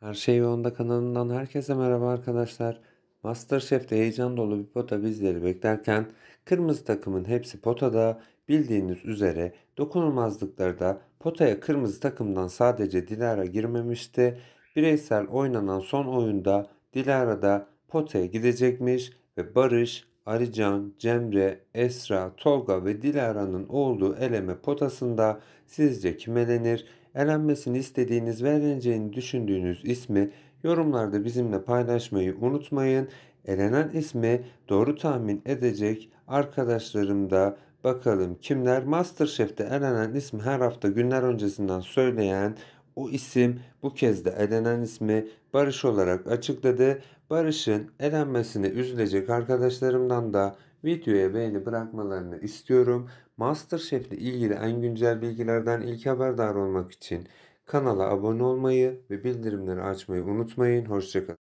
Her şey yolunda kanalından herkese merhaba arkadaşlar. Masterchef'te heyecan dolu bir pota bizleri beklerken kırmızı takımın hepsi potada bildiğiniz üzere dokunulmazlıkları da potaya kırmızı takımdan sadece Dilara girmemişti. Bireysel oynanan son oyunda Dilara da potaya gidecekmiş ve Barış Alican, Cemre, Esra, Tolga ve Dilara'nın olduğu eleme potasında sizce kim elenir? Elenmesini istediğiniz ve eleneceğini düşündüğünüz ismi yorumlarda bizimle paylaşmayı unutmayın. Elenen ismi doğru tahmin edecek arkadaşlarım da bakalım kimler Masterchef'te elenen ismi her hafta günler öncesinden söyleyen bu isim bu kez de elenen ismi Barış olarak açıkladı. Barış'ın elenmesine üzülecek arkadaşlarımdan da videoya beğeni bırakmalarını istiyorum. Masterchef ile ilgili en güncel bilgilerden ilk haberdar olmak için kanala abone olmayı ve bildirimleri açmayı unutmayın. Hoşçakalın.